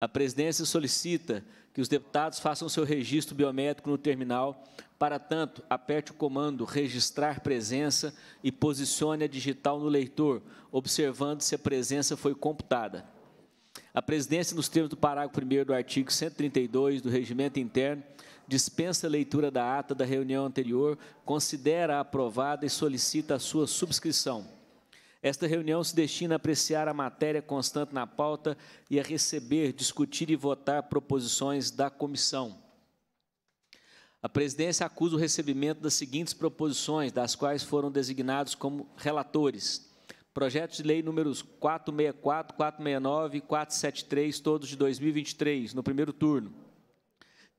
A presidência solicita que os deputados façam seu registro biométrico no terminal. Para tanto, aperte o comando Registrar Presença e posicione a digital no leitor, observando se a presença foi computada. A presidência, nos termos do parágrafo 1 do artigo 132 do Regimento Interno, dispensa a leitura da ata da reunião anterior, considera aprovada e solicita a sua subscrição. Esta reunião se destina a apreciar a matéria constante na pauta e a receber, discutir e votar proposições da comissão. A presidência acusa o recebimento das seguintes proposições, das quais foram designados como relatores. Projetos de lei números 464, 469 e 473, todos de 2023, no primeiro turno.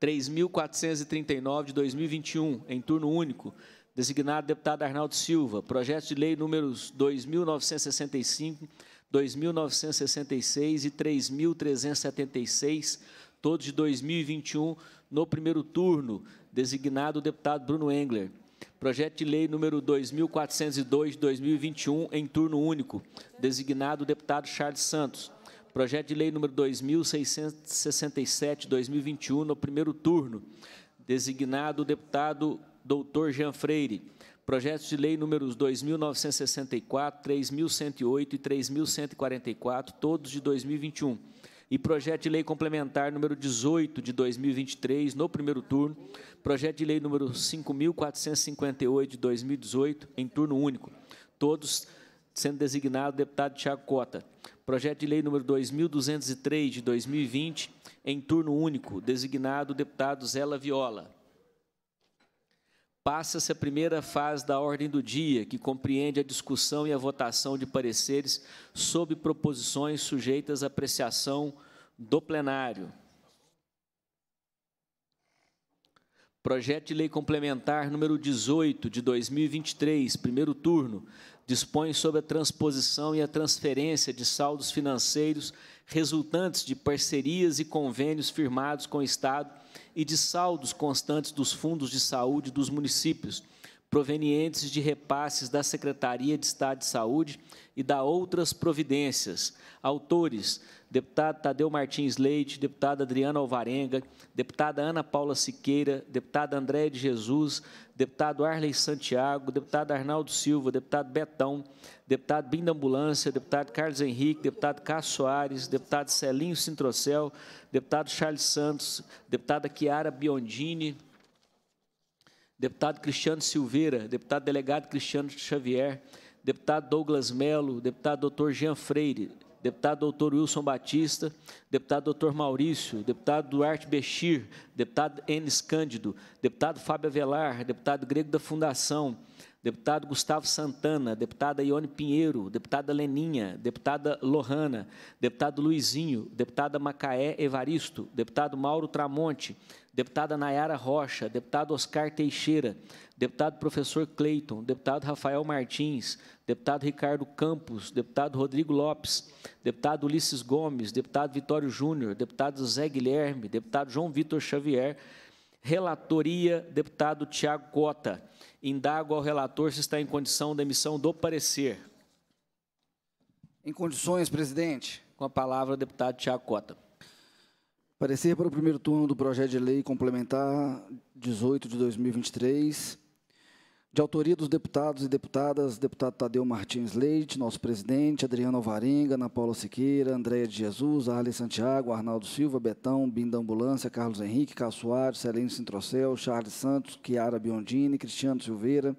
3.439 de 2021, em turno único, Designado deputado Arnaldo Silva, projeto de lei números 2965, 2966 e 3376, todos de 2021, no primeiro turno, designado o deputado Bruno Engler. Projeto de lei número 2402 de 2021, em turno único, designado o deputado Charles Santos. Projeto de lei número 2667 de 2021, no primeiro turno, designado o deputado Doutor Jean Freire. Projetos de lei números 2.964, 3.108 e 3.144, todos de 2021. E projeto de lei complementar número 18 de 2023, no primeiro turno. Projeto de lei número 5.458 de 2018, em turno único. Todos sendo designado deputado Tiago Cota. Projeto de lei número 2.203 de 2020, em turno único, designado deputado Zela Viola. Passa-se a primeira fase da ordem do dia, que compreende a discussão e a votação de pareceres sobre proposições sujeitas à apreciação do plenário. Projeto de Lei Complementar número 18 de 2023, primeiro turno, dispõe sobre a transposição e a transferência de saldos financeiros resultantes de parcerias e convênios firmados com o Estado e de saldos constantes dos fundos de saúde dos municípios provenientes de repasses da Secretaria de Estado de Saúde e da outras providências. Autores: deputado Tadeu Martins Leite, deputada Adriana Alvarenga, deputada Ana Paula Siqueira, deputada André de Jesus, deputado Arley Santiago, deputado Arnaldo Silva, deputado Betão, deputado Binda Ambulância, deputado Carlos Henrique, deputado Cássio Soares, deputado Celinho Sintrocel, deputado Charles Santos, deputada Chiara Biondini, deputado Cristiano Silveira, deputado delegado Cristiano Xavier, deputado Douglas Melo, deputado doutor Jean Freire, deputado doutor Wilson Batista, deputado doutor Maurício, deputado Duarte Bechir, deputado Enes Cândido, deputado Fábio Avelar, deputado Grego da Fundação, deputado Gustavo Santana, deputada Ione Pinheiro, deputada Leninha, deputada Lohana, deputado Luizinho, deputada Macaé Evaristo, deputado Mauro Tramonte, deputada Nayara Rocha, deputado Oscar Teixeira, deputado professor Cleiton, deputado Rafael Martins, deputado Ricardo Campos, deputado Rodrigo Lopes, deputado Ulisses Gomes, deputado Vitório Júnior, deputado Zé Guilherme, deputado João Vitor Xavier, Relatoria, deputado Tiago Cota. Indago ao relator se está em condição da emissão do parecer. Em condições, presidente. Com a palavra, deputado Tiago Cota. Parecer para o primeiro turno do projeto de lei complementar 18 de 2023, de autoria dos deputados e deputadas, deputado Tadeu Martins Leite, nosso presidente, Adriano Alvarenga, Ana Paula Siqueira, Andréia de Jesus, Arlen Santiago, Arnaldo Silva, Betão, Binda Ambulância, Carlos Henrique, Carlos Celene Sintrocel, Charles Santos, Chiara Biondini, Cristiano Silveira,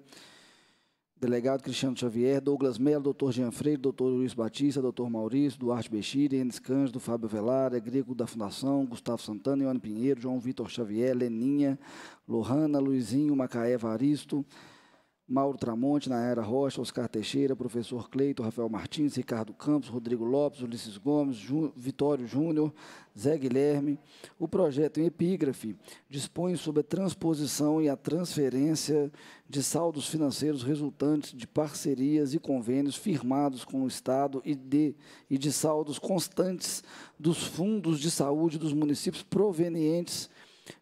delegado Cristiano Xavier, Douglas Melo, doutor Jean Freire, doutor Luiz Batista, doutor Maurício, Duarte Bexira, Enes Cândido, Fábio Velar, Grego da Fundação, Gustavo Santana, Ione Pinheiro, João Vitor Xavier, Leninha, Lohana, Luizinho, Macaé Varisto, Mauro Tramonte, Nayara Rocha, Oscar Teixeira, professor Cleito, Rafael Martins, Ricardo Campos, Rodrigo Lopes, Ulisses Gomes, Jú, Vitório Júnior, Zé Guilherme. O projeto em epígrafe dispõe sobre a transposição e a transferência de saldos financeiros resultantes de parcerias e convênios firmados com o Estado e de, e de saldos constantes dos fundos de saúde dos municípios provenientes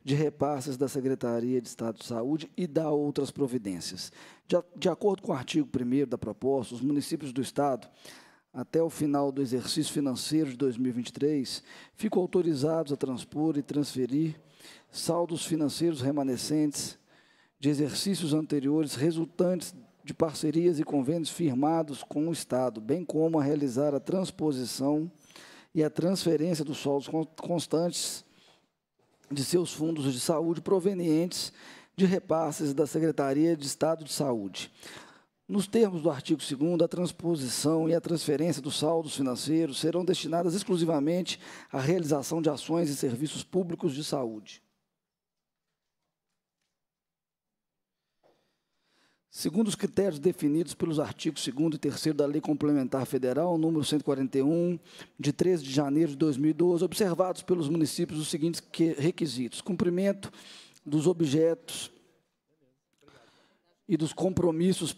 de repasses da Secretaria de Estado de Saúde e da outras providências. De, de acordo com o artigo 1 da proposta, os municípios do Estado, até o final do exercício financeiro de 2023, ficam autorizados a transpor e transferir saldos financeiros remanescentes de exercícios anteriores resultantes de parcerias e convênios firmados com o Estado, bem como a realizar a transposição e a transferência dos saldos constantes de seus fundos de saúde provenientes de repasses da Secretaria de Estado de Saúde. Nos termos do artigo 2 a transposição e a transferência dos saldos financeiros serão destinadas exclusivamente à realização de ações e serviços públicos de saúde. Segundo os critérios definidos pelos artigos 2 e 3 da Lei Complementar Federal, número 141, de 13 de janeiro de 2012, observados pelos municípios os seguintes requisitos: cumprimento dos objetos e dos compromissos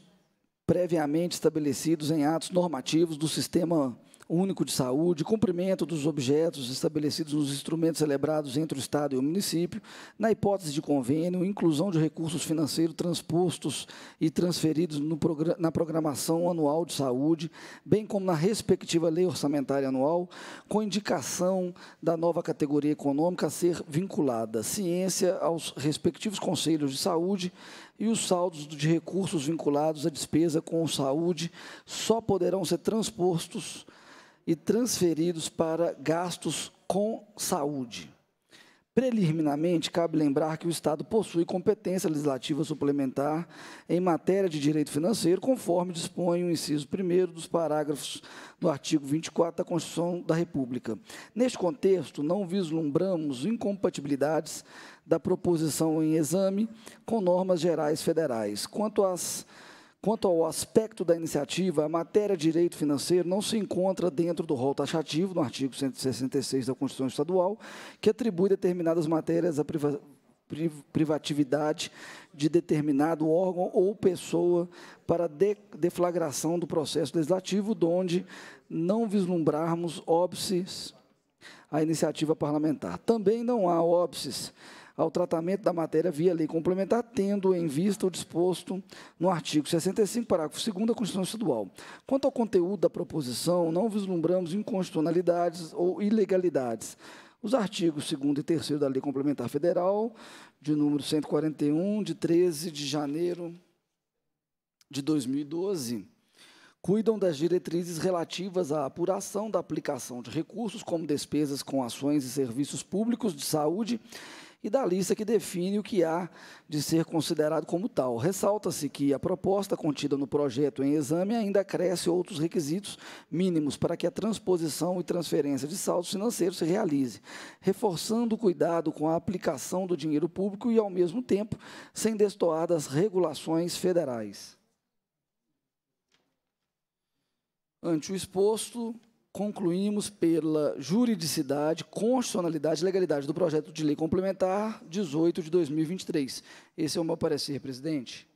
previamente estabelecidos em atos normativos do sistema único de saúde, cumprimento dos objetos estabelecidos nos instrumentos celebrados entre o Estado e o município, na hipótese de convênio, inclusão de recursos financeiros transpostos e transferidos no, na programação anual de saúde, bem como na respectiva lei orçamentária anual, com indicação da nova categoria econômica a ser vinculada, ciência aos respectivos conselhos de saúde e os saldos de recursos vinculados à despesa com saúde só poderão ser transpostos e transferidos para gastos com saúde. Preliminarmente, cabe lembrar que o Estado possui competência legislativa suplementar em matéria de direito financeiro, conforme dispõe o inciso 1 dos parágrafos do artigo 24 da Constituição da República. Neste contexto, não vislumbramos incompatibilidades da proposição em exame com normas gerais federais. Quanto às Quanto ao aspecto da iniciativa, a matéria de direito financeiro não se encontra dentro do rol taxativo, no artigo 166 da Constituição Estadual, que atribui determinadas matérias à privatividade de determinado órgão ou pessoa para deflagração do processo legislativo, donde não vislumbrarmos óbices à iniciativa parlamentar. Também não há óbices ao tratamento da matéria via lei complementar, tendo em vista o disposto no artigo 65, parágrafo 2 da Constituição Estadual. Quanto ao conteúdo da proposição, não vislumbramos inconstitucionalidades ou ilegalidades. Os artigos 2 e 3 da Lei Complementar Federal, de número 141, de 13 de janeiro de 2012, cuidam das diretrizes relativas à apuração da aplicação de recursos como despesas com ações e serviços públicos de saúde e da lista que define o que há de ser considerado como tal. Ressalta-se que a proposta contida no projeto em exame ainda acresce outros requisitos mínimos para que a transposição e transferência de saldos financeiros se realize, reforçando o cuidado com a aplicação do dinheiro público e, ao mesmo tempo, sem destoar das regulações federais. Ante o exposto, concluímos pela juridicidade, constitucionalidade e legalidade do projeto de lei complementar 18 de 2023. Esse é o meu parecer, presidente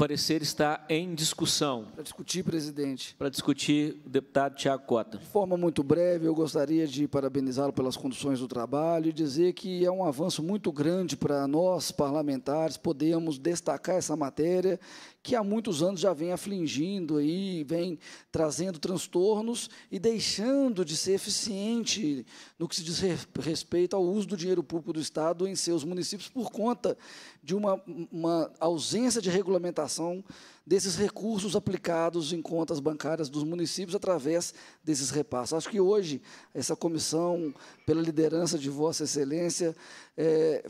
parecer está em discussão. Para discutir, presidente. Para discutir, deputado Tiago Cota. De forma muito breve, eu gostaria de parabenizá-lo pelas condições do trabalho e dizer que é um avanço muito grande para nós, parlamentares, podermos destacar essa matéria que há muitos anos já vem afligindo aí, vem trazendo transtornos e deixando de ser eficiente no que se diz respeito ao uso do dinheiro público do Estado em seus municípios por conta de uma, uma ausência de regulamentação utilização desses recursos aplicados em contas bancárias dos municípios através desses repassos. Acho que hoje essa comissão, pela liderança de Vossa Excelência, é,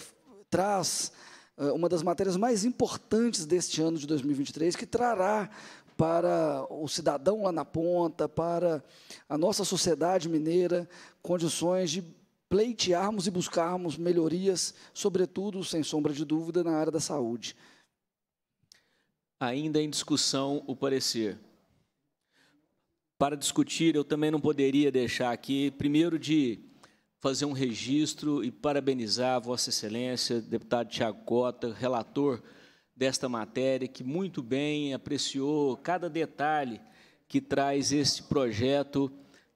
traz é, uma das matérias mais importantes deste ano de 2023, que trará para o cidadão lá na ponta, para a nossa sociedade mineira, condições de pleitearmos e buscarmos melhorias, sobretudo, sem sombra de dúvida, na área da saúde ainda em discussão o parecer. Para discutir, eu também não poderia deixar aqui, primeiro, de fazer um registro e parabenizar Vossa Excelência, deputado Tiago Cota, relator desta matéria, que muito bem apreciou cada detalhe que traz esse projeto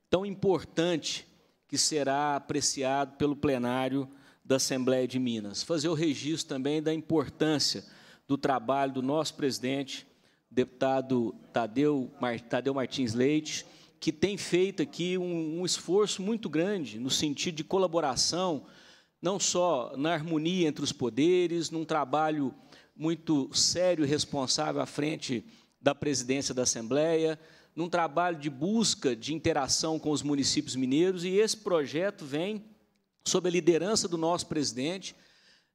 tão importante que será apreciado pelo plenário da Assembleia de Minas. Fazer o registro também da importância do trabalho do nosso presidente, deputado Tadeu, Tadeu Martins Leite, que tem feito aqui um, um esforço muito grande no sentido de colaboração, não só na harmonia entre os poderes, num trabalho muito sério e responsável à frente da presidência da Assembleia, num trabalho de busca de interação com os municípios mineiros, e esse projeto vem sob a liderança do nosso presidente,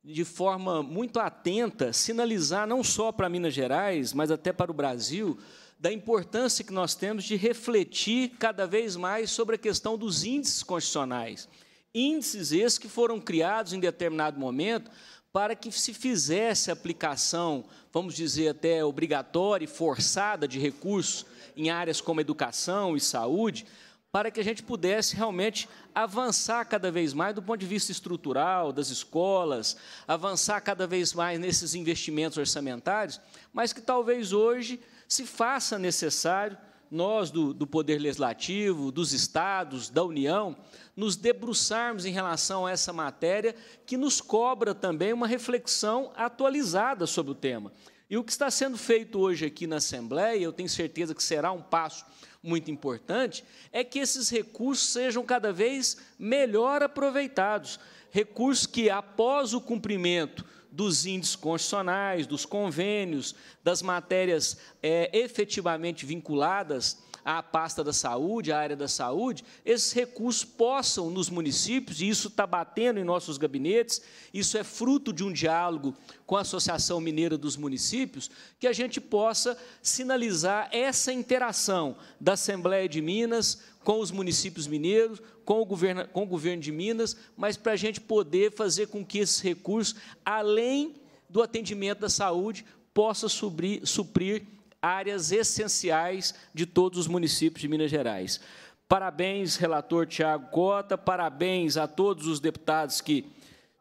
de forma muito atenta, sinalizar não só para Minas Gerais, mas até para o Brasil, da importância que nós temos de refletir cada vez mais sobre a questão dos índices constitucionais. Índices esses que foram criados em determinado momento para que se fizesse aplicação, vamos dizer até obrigatória e forçada de recursos em áreas como educação e saúde, para que a gente pudesse realmente avançar cada vez mais do ponto de vista estrutural, das escolas, avançar cada vez mais nesses investimentos orçamentários, mas que talvez hoje se faça necessário nós do, do Poder Legislativo, dos Estados, da União, nos debruçarmos em relação a essa matéria, que nos cobra também uma reflexão atualizada sobre o tema. E o que está sendo feito hoje aqui na Assembleia, eu tenho certeza que será um passo muito importante, é que esses recursos sejam cada vez melhor aproveitados. Recursos que, após o cumprimento dos índices constitucionais, dos convênios, das matérias é, efetivamente vinculadas à pasta da saúde, à área da saúde, esses recursos possam nos municípios, e isso está batendo em nossos gabinetes, isso é fruto de um diálogo com a Associação Mineira dos Municípios, que a gente possa sinalizar essa interação da Assembleia de Minas com os municípios mineiros, com o governo, com o governo de Minas, mas para a gente poder fazer com que esses recursos, além do atendimento da saúde, possa suprir, suprir áreas essenciais de todos os municípios de Minas Gerais. Parabéns, relator Tiago Cota, parabéns a todos os deputados que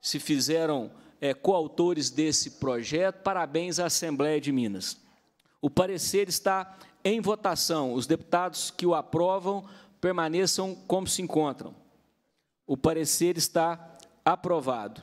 se fizeram é, coautores desse projeto, parabéns à Assembleia de Minas. O parecer está em votação. Os deputados que o aprovam permaneçam como se encontram. O parecer está aprovado.